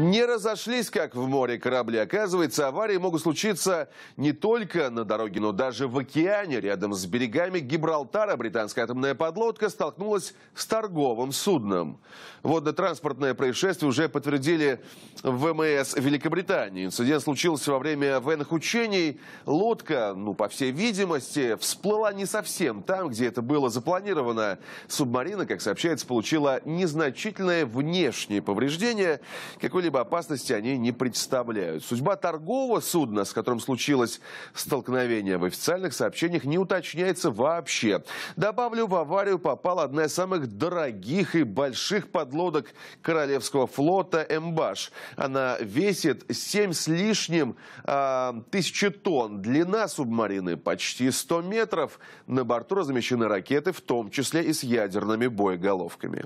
Не разошлись, как в море корабли. Оказывается, аварии могут случиться не только на дороге, но даже в океане. Рядом с берегами Гибралтара британская атомная подлодка столкнулась с торговым судном. Водно-транспортное происшествие уже подтвердили ВМС Великобритании. Инцидент случился во время военных учений. Лодка, ну, по всей видимости, всплыла не совсем там, где это было запланировано. Субмарина, как сообщается, получила незначительное внешнее повреждение. Какой-либо какой-либо опасности они не представляют. Судьба торгового судна, с которым случилось столкновение, в официальных сообщениях не уточняется вообще. Добавлю, в аварию попала одна из самых дорогих и больших подлодок Королевского флота «Эмбаш». Она весит 7 с лишним э, тысячи тонн. Длина субмарины почти 100 метров. На борту размещены ракеты, в том числе и с ядерными боеголовками.